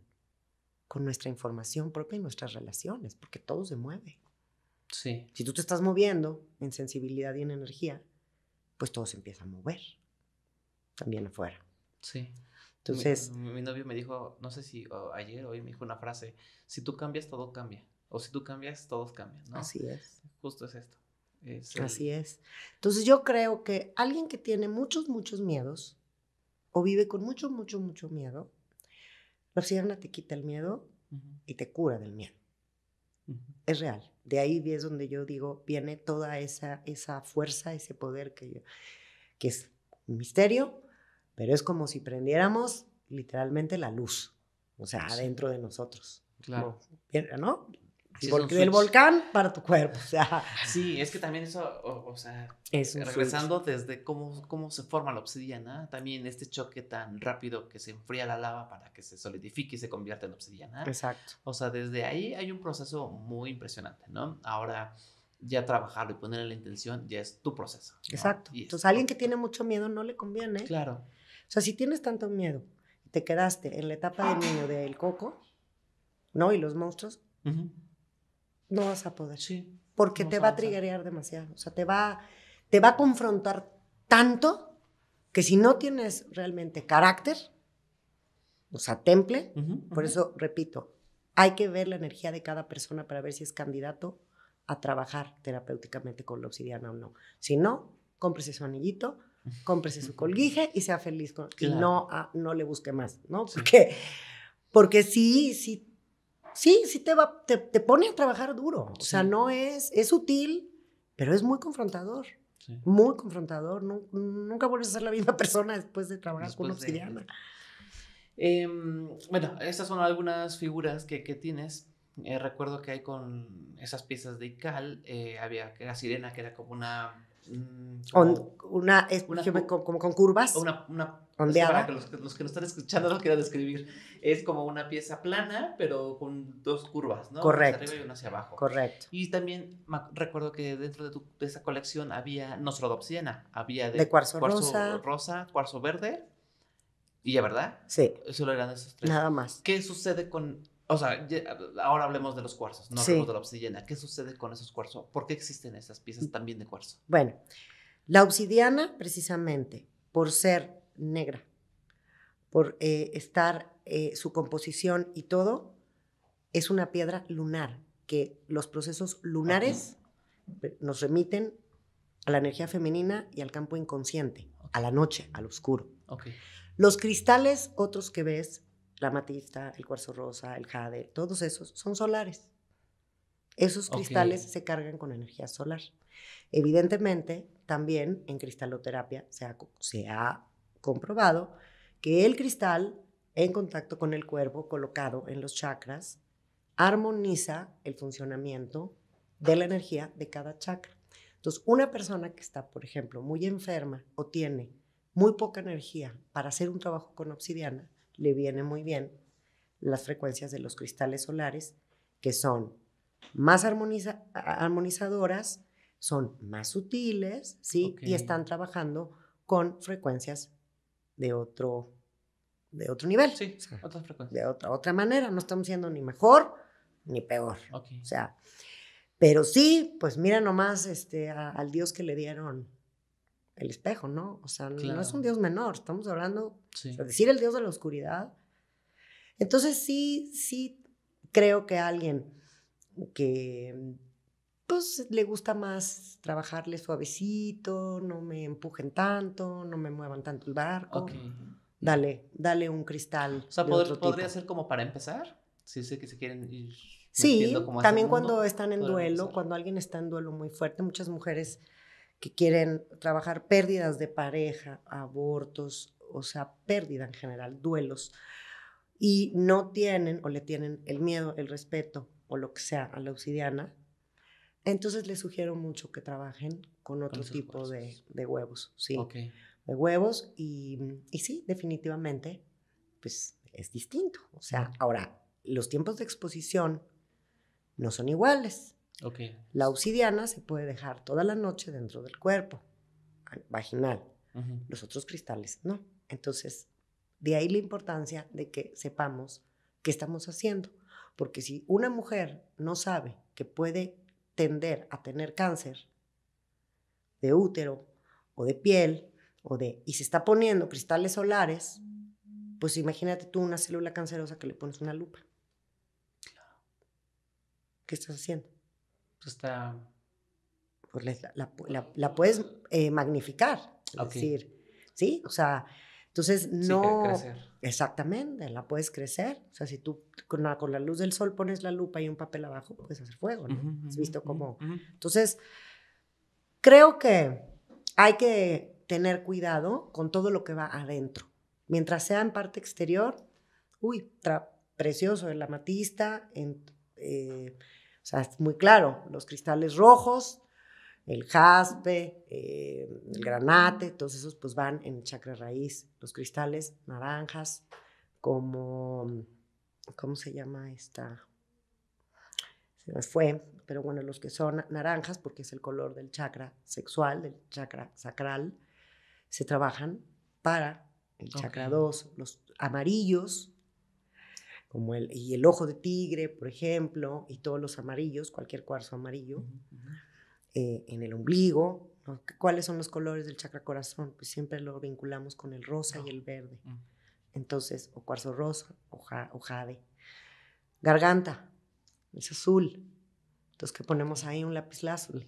con nuestra información propia y nuestras relaciones, porque todo se mueve. Sí. Si tú te estás moviendo en sensibilidad y en energía, pues todo se empieza a mover, también afuera. Sí. Entonces... Mi, novio me dijo, no sé si ayer o hoy me dijo una frase, si tú cambias, todo cambia. O si tú cambias, todos cambian, ¿no? Así es. Justo es esto. Así es. Entonces yo creo que alguien que tiene muchos, muchos miedos, o vive con mucho, mucho, mucho miedo, la obsidiana te quita el miedo y te cura del miedo. Es real. De ahí es donde yo digo, viene toda esa, esa fuerza, ese poder que, que es un misterio, pero es como si prendiéramos literalmente la luz, o sea, adentro de nosotros. Claro. ¿No? del volcán para tu cuerpo, sea. Sí, es que también eso, o, sea, es regresando desde cómo, cómo se forma la obsidiana, también este choque tan rápido que se enfría la lava para que se solidifique y se convierta en obsidiana. Exacto. O sea, desde ahí hay un proceso muy impresionante, ¿no? Ahora, ya trabajarlo y ponerle la intención ya es tu proceso. Exacto. Entonces, a alguien que tiene mucho miedo no le conviene. Claro. O sea, si tienes tanto miedo, te quedaste en la etapa de niño del coco, ¿no? Y los monstruos. ajá no vas a poder. Sí. Porque te va a triguear demasiado. O sea, te va, te va a confrontar tanto que si no tienes realmente carácter, o sea, temple, por eso repito, hay que ver la energía de cada persona para ver si es candidato a trabajar terapéuticamente con la obsidiana o no. Si no, cómprese su anillito, cómprese su colguije y sea feliz con, y no, no le busque más, ¿no? Porque, porque sí, sí Sí, sí te, va, te, pone a trabajar duro. O sea, no es, es útil, pero es muy confrontador. Muy confrontador. nunca vuelves a ser la misma [LAUGHS] persona después de trabajar con obsidiana. obsidiano. Em, bueno, estas son algunas figuras que, tienes. Eh, recuerdo que hay con esas piezas de Ical, eh, había la sirena que era como una... Mm, una, como, con curvas. una para que los, que nos están escuchando lo quieran describir, es como una pieza plana, pero con dos curvas, ¿no? Correcto. Una arriba y una hacia abajo. Correcto. Y también recuerdo que dentro de, tu, esa colección había no solo obsidiana, había de, cuarzo, rosa. cuarzo verde y ya, ¿verdad? Sí. Solo eran esos tres. Nada más. ¿Qué sucede con o sea, ahora hablemos de los cuarzos, no de la obsidiana. ¿Qué sucede con esos cuarzos? ¿Por qué existen esas piezas mm. también de cuarzo? Bueno, la obsidiana, precisamente, por ser negra, por eh, estar eh, su composición y todo, es una piedra lunar, que los procesos lunares nos remiten a la energía femenina y al campo inconsciente, a la noche, al oscuro. Los cristales, otros que ves, la matista, el cuarzo rosa, el jade, todos esos son solares. Esos cristales se cargan con energía solar. Evidentemente, también en cristaloterapia se ha, se ha comprobado que el cristal en contacto con el cuerpo colocado en los chakras armoniza el funcionamiento de la energía de cada chakra. Entonces, una persona que está, por ejemplo, muy enferma o tiene muy poca energía para hacer un trabajo con obsidiana, le vienen muy bien las frecuencias de los cristales solares, que son más armonizadoras, son más sutiles, ¿sí? Y están trabajando con frecuencias de otro, de otro nivel. Sí, De otra, otra manera, no estamos siendo ni mejor ni peor. O sea, pero sí, pues mira nomás este, al Dios que le dieron el espejo, ¿no? O sea, no es un Dios menor, estamos hablando, es decir el Dios de la oscuridad. Entonces sí, sí creo que alguien que pues, le gusta más trabajarle suavecito, no me empujen tanto, no me muevan tanto el barco. Dale, dale un cristal. O sea, podría ser como para empezar, si sé que se quieren ir. Sí, también cuando están en duelo, cuando alguien está en duelo muy fuerte, muchas mujeres que quieren trabajar pérdidas de pareja, abortos, o sea, pérdida en general, duelos, y no tienen o le tienen el miedo, el respeto o lo que sea a la obsidiana, entonces les sugiero mucho que trabajen con otro tipo de, huevos, sí. De huevos y, sí, definitivamente, pues es distinto. O sea, ahora, los tiempos de exposición no son iguales. Okay. La obsidiana se puede dejar toda la noche dentro del cuerpo, vaginal. Los otros cristales no. Entonces, de ahí la importancia de que sepamos qué estamos haciendo. Porque si una mujer no sabe que puede tender a tener cáncer de útero o de piel o de y se está poniendo cristales solares, pues imagínate tú una célula cancerosa que le pones una lupa. ¿Qué estás haciendo? Pues está pues la, puedes eh, magnificar, decir, sí, o sea, entonces, no... Exactamente, la puedes crecer. O sea, si tú con la, luz del sol pones la lupa y un papel abajo, puedes hacer fuego, ¿no? Has visto cómo... Entonces, creo que hay que tener cuidado con todo lo que va adentro. Mientras sea en parte exterior, uy, precioso el amatista, en, eh, o sea, es muy claro, los cristales rojos, el jaspe, eh, el granate, todos esos pues van en el chakra raíz, los cristales naranjas, como, ¿cómo se llama esta? Se me fue, pero bueno, los que son naranjas, porque es el color del chakra sexual, del chakra sacral, se trabajan para el chakra 2, los amarillos, como el, y el ojo de tigre, por ejemplo, y todos los amarillos, cualquier cuarzo amarillo, eh, en el ombligo. ¿Cuáles son los colores del chakra corazón? Pues siempre lo vinculamos con el rosa y oh, el verde. Mm. Entonces, o cuarzo rosa o, jade. Garganta, es azul. Entonces, ¿qué ponemos ahí? Un lápiz azul.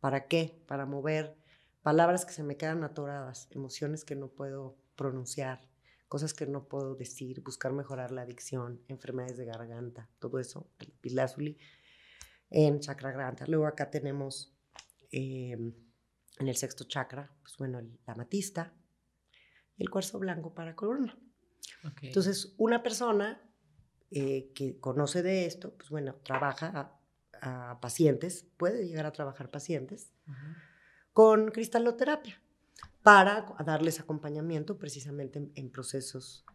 ¿Para qué? Para mover palabras que se me quedan atoradas, emociones que no puedo pronunciar, cosas que no puedo decir, buscar mejorar la adicción, enfermedades de garganta, todo eso, el lápiz lazuli en chakra grande. Luego acá tenemos eh, en el sexto chakra, pues bueno, la amatista y el cuarzo blanco para columna. Entonces, una persona eh, que conoce de esto, pues bueno, trabaja a, pacientes, puede llegar a trabajar pacientes con cristaloterapia para darles acompañamiento precisamente en, en procesos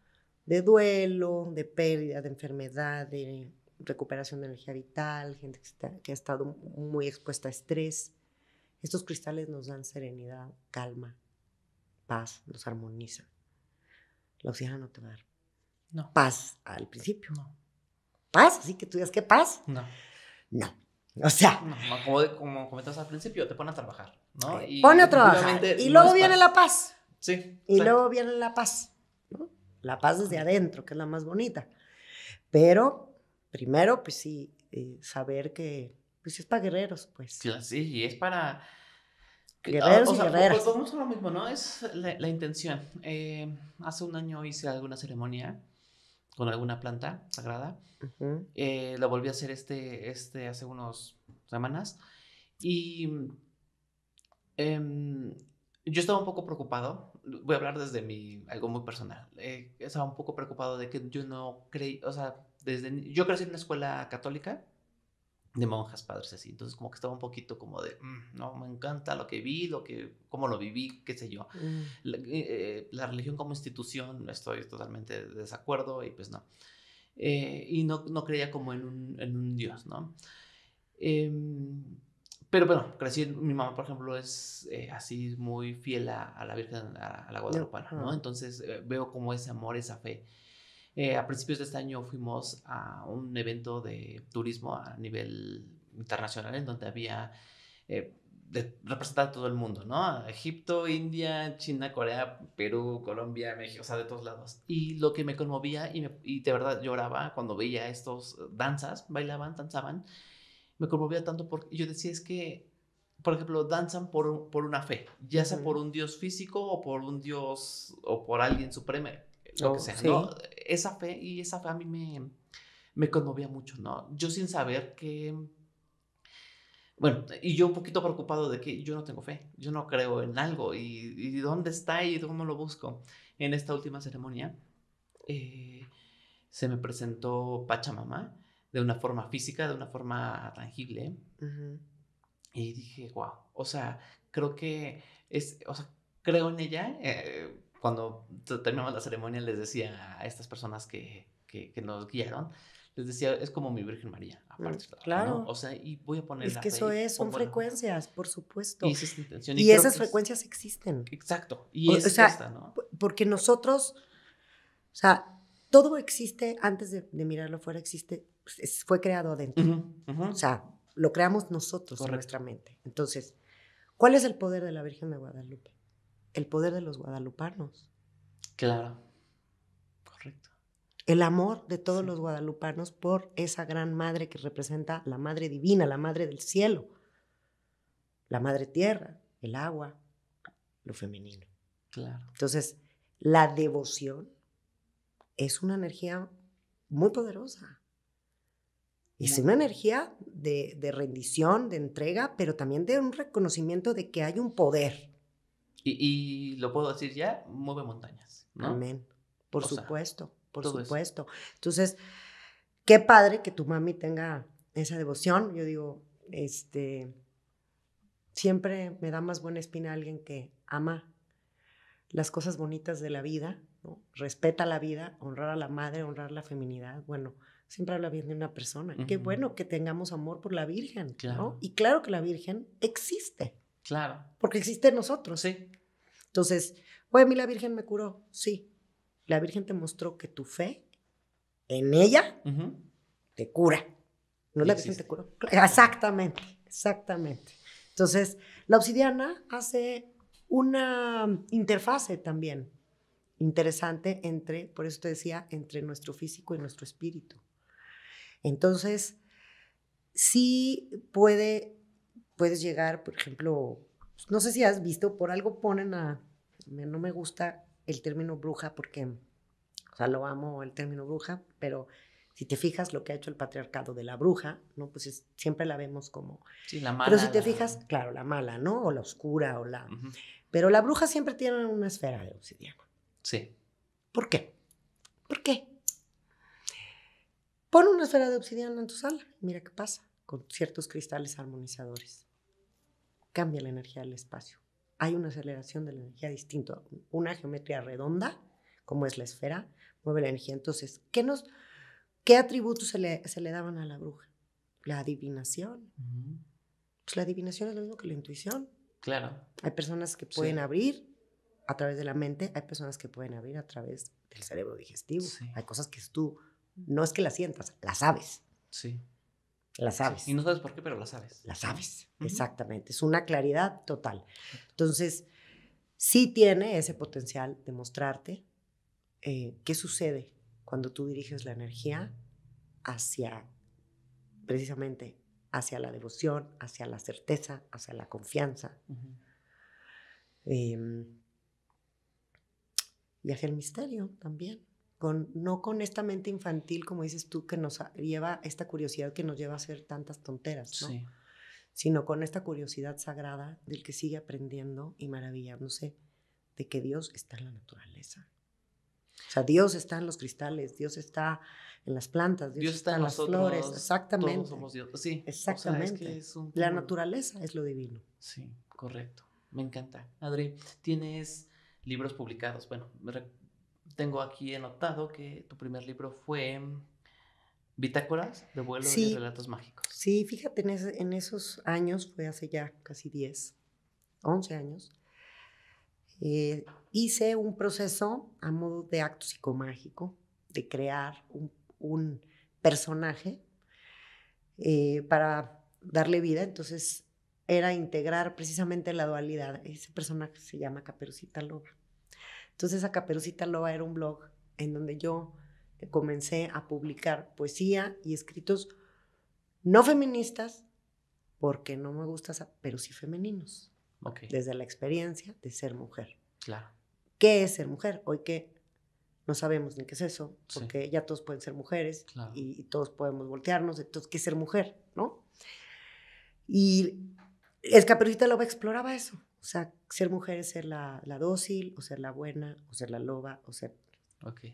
de duelo, de pérdida, de enfermedad, de recuperación de energía vital, gente que, ha estado muy expuesta a estrés. Estos cristales nos dan serenidad, calma, paz, nos armonizan. La oxígeno no te va a dar no. paz al principio. Paz, así que tú dices que paz. No. No. O sea. como, como comentas al principio, te ponen a trabajar, ¿no? pone a trabajar. Y luego viene la paz. Sí. Y luego viene la paz. La paz desde adentro, que es la más bonita. Pero primero, pues sí, eh, saber que pues es para guerreros, pues. Sí, sí es para... Ah, guerreros pues, guerreras. Pues, vamos a lo mismo, ¿no? Es la, intención. Eh, hace un año hice alguna ceremonia con alguna planta sagrada. Eh, la volví a hacer este, este hace unas semanas. Y em, yo estaba un poco preocupado. Voy a hablar desde mi, algo muy personal. estaba un poco preocupado de que yo no creí, o sea, yo crecí en una escuela católica de monjas, padres, así. Entonces, como que estaba un poquito como de, mm, no, me encanta lo que vi, lo que, cómo lo viví, qué sé yo. Mm. Eh, la, religión como institución, estoy totalmente de desacuerdo y pues no. Eh, y no, creía como en un, Dios, ¿no? Em, pero bueno, crecí, mi mamá, por ejemplo, es eh, así muy fiel a, la Virgen, a, la Guadalupana, ¿no? Entonces veo como ese amor, esa fe. Eh, a principios de este año fuimos a un evento de turismo a nivel internacional en donde había eh, de, representar a todo el mundo, ¿no? Egipto, India, China, Corea, Perú, Colombia, México, o sea, de todos lados. Y lo que me conmovía y, de verdad lloraba cuando veía estos danzas, bailaban, danzaban, me conmovía tanto porque yo decía es que, por ejemplo, danzan por, por una fe, ya sea por un dios físico o por un dios o por alguien supremo, lo que oh, sea, esa fe y esa fe a mí me, me conmovía mucho, ¿no? Yo sin saber que... Bueno, y yo un poquito preocupado de que yo no tengo fe, yo no creo en algo y, dónde está y cómo lo busco. En esta última ceremonia eh, se me presentó Pachamama de una forma física, de una forma tangible. Y dije, wow, o sea, creo que es, o sea, creo en ella, eh, cuando terminamos la ceremonia les decía a estas personas que, nos guiaron, les decía, es como mi Virgen María, mm, aparte. Claro. O sea, y voy a poner... Es que eso es, son frecuencias, por supuesto. Y, esas frecuencias existen. Exacto. Y o, es ¿no? Porque nosotros, o sea, todo existe antes de, mirarlo afuera, existe, pues, fue creado adentro. O sea, lo creamos nosotros en nuestra mente. Entonces, ¿cuál es el poder de la Virgen de Guadalupe? el poder de los guadalupanos. Claro, correcto. El amor de todos los guadalupanos por esa gran madre que representa la madre divina, la madre del cielo, la madre tierra, el agua, lo femenino. Claro. Entonces, la devoción es una energía muy poderosa. Y es una energía de rendición, de entrega, pero también de un reconocimiento de que hay un poder y, lo puedo decir ya, mueve montañas. ¿no? Amén. Por supuesto, por supuesto. Entonces, qué padre que tu mami tenga esa devoción. Yo digo, este, siempre me da más buena espina alguien que ama las cosas bonitas de la vida, ¿no? respeta la vida, honrar a la madre, honrar la feminidad. Bueno, siempre habla bien de una persona. Qué bueno que tengamos amor por la Virgen, ¿no? Y claro que la Virgen existe. Claro. Porque existe en nosotros. Sí. Entonces, oye, a mí la Virgen me curó, sí. La Virgen te mostró que tu fe en ella te cura. No la Virgen te curó. Exactamente, exactamente. Entonces, la obsidiana hace una interfase también interesante entre, por eso te decía, entre nuestro físico y nuestro espíritu. Entonces, sí puede, puedes llegar, por ejemplo, pues, no sé si has visto, por algo ponen a, no me gusta el término bruja porque, o sea, lo amo el término bruja, pero si te fijas lo que ha hecho el patriarcado de la bruja, ¿no? Pues siempre la vemos como... Sí, la mala. Pero si te fijas, claro, la mala, ¿no? O la oscura, o la... Pero la bruja siempre tiene una esfera de obsidiana. Sí. ¿Por qué? ¿Por qué? Pon una esfera de obsidiana en tu sala, mira qué pasa, con ciertos cristales armonizadores cambia la energía del espacio. Hay una aceleración de la energía distinta. Una geometría redonda, como es la esfera, mueve la energía. Entonces, ¿qué, nos, qué atributos se le, daban a la bruja? La adivinación. Pues la adivinación es lo mismo que la intuición. Claro. Hay personas que pueden abrir a través de la mente, hay personas que pueden abrir a través del cerebro digestivo. Hay cosas que tú, no es que las sientas, las sabes. Sí. La sabes. y no sabes por qué, pero la sabes. La sabes, exactamente. Es una claridad total. Entonces, sí tiene ese potencial de mostrarte eh, qué sucede cuando tú diriges la energía hacia, precisamente, hacia la devoción, hacia la certeza, hacia la confianza. Em, y hacia el misterio también con, no con esta mente infantil, como dices tú, que nos lleva esta curiosidad que nos lleva a hacer tantas tonteras, Sino con esta curiosidad sagrada del que sigue aprendiendo y maravillándose de que Dios está en la naturaleza. O sea, Dios está en los cristales, Dios está en las plantas, Dios, está, en las flores, exactamente. Todos somos Dios, sí. Exactamente. La naturaleza es lo divino. Sí, correcto. Me encanta. Adri, tienes libros publicados. Bueno, tengo aquí anotado que tu primer libro fue mm, Bitácoras de vuelo relatos mágicos. Sí, fíjate, en, esos años, fue hace ya casi 10, 11 años, eh, hice un proceso a modo de acto psicomágico, de crear un, personaje eh, para darle vida. Entonces, era integrar precisamente la dualidad. Ese personaje se llama Caperucita Loba. Entonces esa Caperucita Loba era un blog en donde yo comencé a publicar poesía y escritos no feministas, porque no me gusta, pero sí femeninos. Okay. Desde la experiencia de ser mujer. Claro. ¿Qué es ser mujer? Hoy que no sabemos ni qué es eso, porque ya todos pueden ser mujeres y, todos podemos voltearnos, entonces, ¿qué es ser mujer? ¿No? Y Escaperucita Loba exploraba eso. O sea, ser mujer es ser la, dócil, o ser la buena, o ser la loba, o ser... Ok.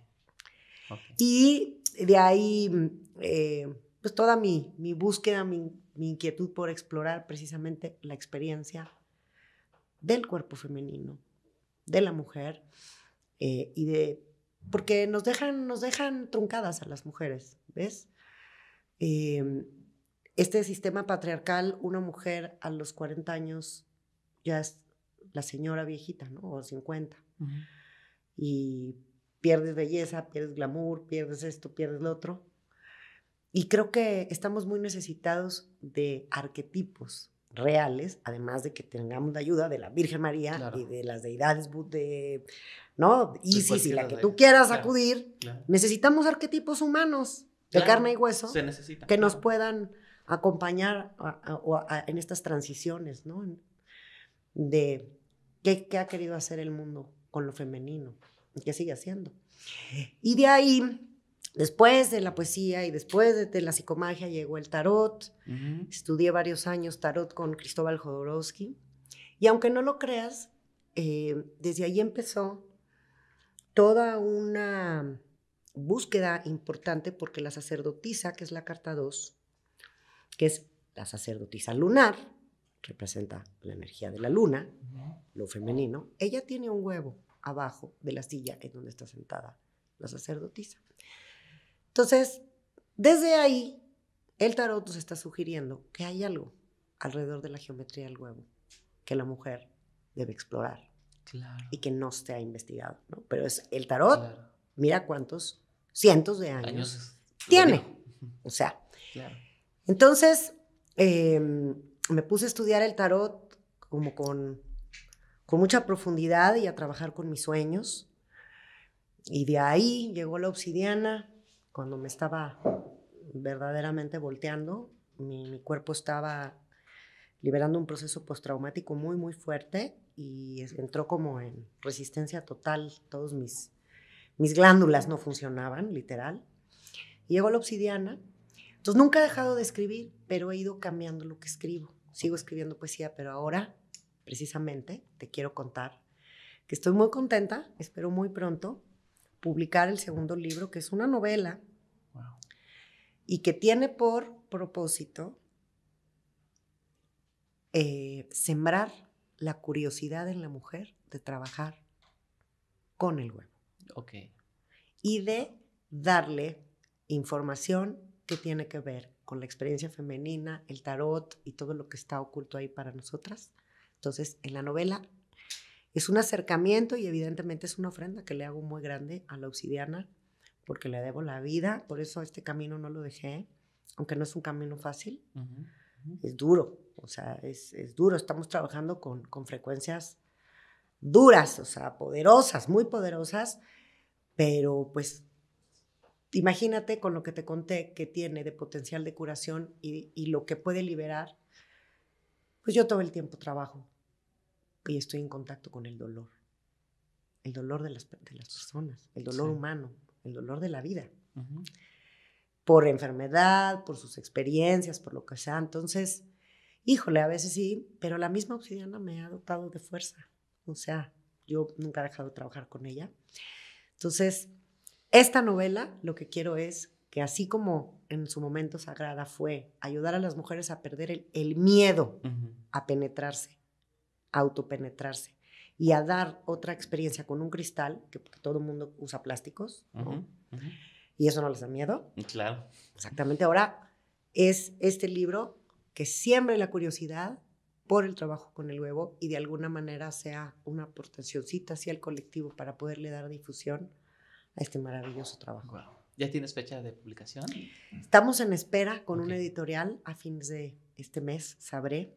Y de ahí, mm, eh, pues toda mi, búsqueda, mi, inquietud por explorar precisamente la experiencia del cuerpo femenino, de la mujer eh, y de porque nos dejan nos dejan truncadas a las mujeres, ¿ves? Eh, este sistema patriarcal, una mujer a los 40 años ya es la señora viejita, ¿no? O 50. Y pierdes belleza, pierdes glamour, pierdes esto, pierdes lo otro. Y creo que estamos muy necesitados de arquetipos reales, además de que tengamos la ayuda de la Virgen María y de las deidades, de, ¿no? Isis pues, y la que tú quieras acudir. Necesitamos arquetipos humanos de carne y hueso que nos puedan acompañar en estas transiciones, ¿no? de qué, ha querido hacer el mundo con lo femenino y qué sigue haciendo. Y de ahí después de la poesía y después de, la psicomagia llegó el tarot. Estudié varios años tarot con Cristóbal Jodorowsky. Y aunque no lo creas, eh, desde ahí empezó toda una búsqueda importante porque la sacerdotisa, que es la carta 2, que es la sacerdotisa lunar, representa la energía de la luna, lo femenino, ella tiene un huevo abajo de la silla en donde está sentada la sacerdotisa. Entonces, desde ahí, el tarot nos está sugiriendo que hay algo alrededor de la geometría del huevo que la mujer debe explorar y que no se ha investigado, ¿no? Pero es el tarot, mira cuántos cientos de años, tiene. O sea, entonces, em, me puse a estudiar el tarot como con, mucha profundidad y a trabajar con mis sueños. Y de ahí llegó la obsidiana, cuando me estaba verdaderamente volteando, mi, cuerpo estaba liberando un proceso postraumático muy, muy fuerte y entró como en resistencia total, todos mis, mis glándulas no funcionaban, literal. llegó la obsidiana, entonces nunca he dejado de escribir, pero he ido cambiando lo que escribo sigo escribiendo poesía, pero ahora, precisamente, te quiero contar que estoy muy contenta, espero muy pronto publicar el segundo libro, que es una novela, y que tiene por propósito eh, sembrar la curiosidad en la mujer de trabajar con el huevo. Y de darle información que tiene que ver con la experiencia femenina, el tarot y todo lo que está oculto ahí para nosotras. Entonces, en la novela es un acercamiento y evidentemente es una ofrenda que le hago muy grande a la obsidiana porque le debo la vida, por eso este camino no lo dejé, aunque no es un camino fácil, es duro, o sea, es, duro, estamos trabajando con, con, frecuencias duras, o sea, poderosas, muy poderosas, pero pues imagínate con lo que te conté que tiene de potencial de curación y, lo que puede liberar, pues yo todo el tiempo trabajo y estoy en contacto con el dolor, el dolor de las, personas, el dolor humano, el dolor de la vida, por enfermedad, por sus experiencias, por lo que sea. Entonces, híjole, a veces sí, pero la misma obsidiana me ha dotado de fuerza. O sea, yo nunca he dejado de trabajar con ella. Entonces, esta novela lo que quiero es que así como en su momento sagrada fue ayudar a las mujeres a perder el, miedo a penetrarse, a autopenetrarse y a dar otra experiencia con un cristal, que todo el mundo usa plásticos, y eso no les da miedo. Mm, claro. Exactamente. Ahora es este libro que siembre la curiosidad por el trabajo con el huevo y de alguna manera sea una aportacioncita hacia el colectivo para poderle dar difusión a este maravilloso trabajo. ¿Ya tienes fecha de publicación? Estamos en espera con un una editorial a fines de este mes, sabré.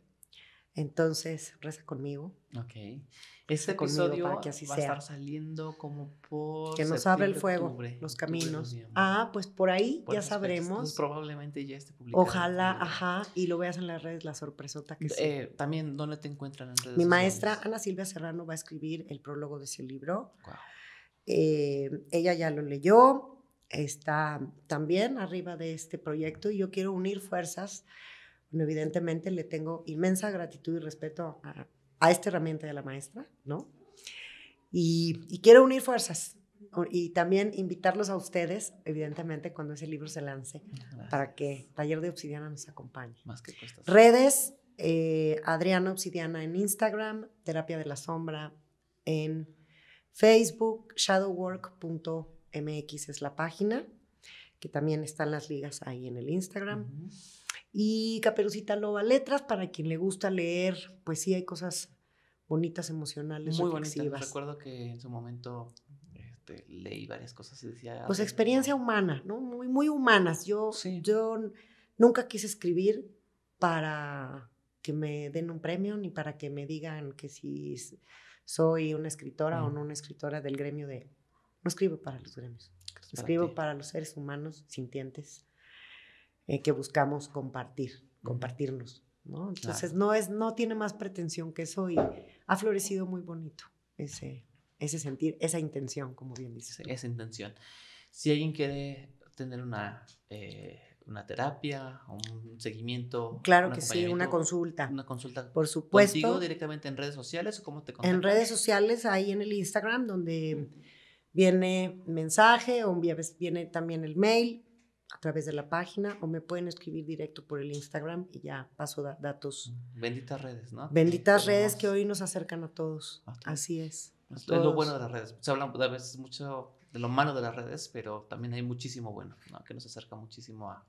Entonces, reza conmigo. Ok. Este episodio que así va a estar saliendo como por. Que nos abre el fuego, los caminos. ah, pues por ahí ya sabremos. probablemente ya esté publicado. Ojalá, ajá, y lo veas en las redes, la sorpresota que eh, También, ¿dónde te encuentran en redes? Mi maestra Ana Silvia Serrano va a escribir el prólogo de ese libro. Wow. Eh, ella ya lo leyó, está también arriba de este proyecto y yo quiero unir fuerzas. Bueno, evidentemente le tengo inmensa gratitud y respeto a, esta herramienta de la maestra, ¿no? Y, quiero unir fuerzas y también invitarlos a ustedes, evidentemente, cuando ese libro se lance, para que Taller de Obsidiana nos acompañe. Más que Redes, eh, Adriana Obsidiana en Instagram, Terapia de la Sombra en Facebook, shadowwork.mx es la página, que también están las ligas ahí en el Instagram. Y Caperucita Loba Letras, para quien le gusta leer, pues sí hay cosas bonitas, emocionales, Muy bonitas. Recuerdo que en su momento este, leí varias cosas y decía... Ah, pues experiencia humana, ¿no? Muy, muy humanas. Yo, yo nunca quise escribir para que me den un premio ni para que me digan que si soy una escritora o mm. no una escritora del gremio de... No escribo para los gremios, escribo para, los seres humanos sintientes eh, que buscamos compartir, compartirnos. Entonces no, es, no tiene más pretensión que eso y ha florecido muy bonito ese, ese sentir, esa intención, como bien dices. Esa intención. Si alguien quiere tener una... Eh, una terapia, un seguimiento. Claro que sí, una consulta. Una consulta. Por supuesto. ¿Contigo directamente en redes sociales o cómo te contactas? En redes sociales, ahí en el Instagram, donde viene mensaje o pues, viene también el mail a través de la página o me pueden escribir directo por el Instagram y ya paso datos. Benditas redes, ¿no? Benditas redes que hoy nos acercan a todos. Así es. Es lo bueno de las redes. Se habla a veces mucho de lo malo de las redes, pero también hay muchísimo bueno, ¿no? que nos acerca muchísimo a,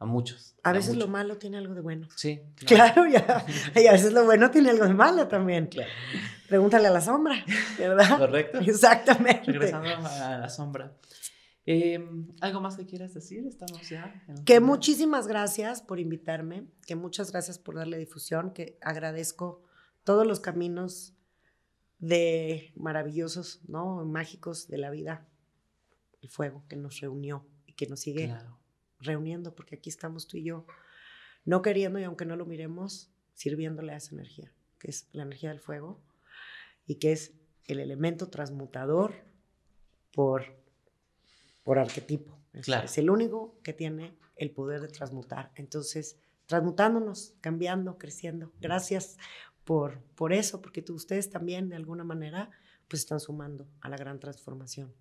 a muchos. A veces lo malo tiene algo de bueno. Sí. [LAUGHS] Claro, ya, y a veces lo bueno tiene algo de malo también. Pregúntale a la sombra, ¿verdad? Correcto. Exactamente. Regresando a la sombra. Em, ¿Algo más que quieras decir? Estamos ya. que muchísimas gracias por invitarme, que muchas gracias por darle difusión, que agradezco todos los caminos de maravillosos, ¿no? Mágicos de la vida, el fuego que nos reunió y que nos sigue claro reuniendo, porque aquí estamos tú y yo, no queriendo y aunque no lo miremos, sirviéndole a esa energía, que es la energía del fuego y que es el elemento transmutador por, por arquetipo. Es el único que tiene el poder de transmutar. Entonces, transmutándonos, cambiando, creciendo. Gracias por, por eso, porque tú, ustedes también, de alguna manera, pues están sumando a la gran transformación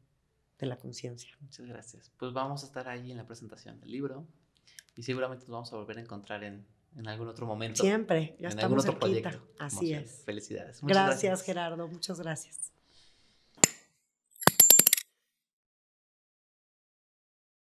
de la conciencia. Muchas gracias. Pues vamos a estar ahí en la presentación del libro y seguramente nos vamos a volver a encontrar en, algún otro momento. Siempre, en algún otro proyecto. Así es. Felicidades. Muchas gracias, Gerardo. Muchas gracias.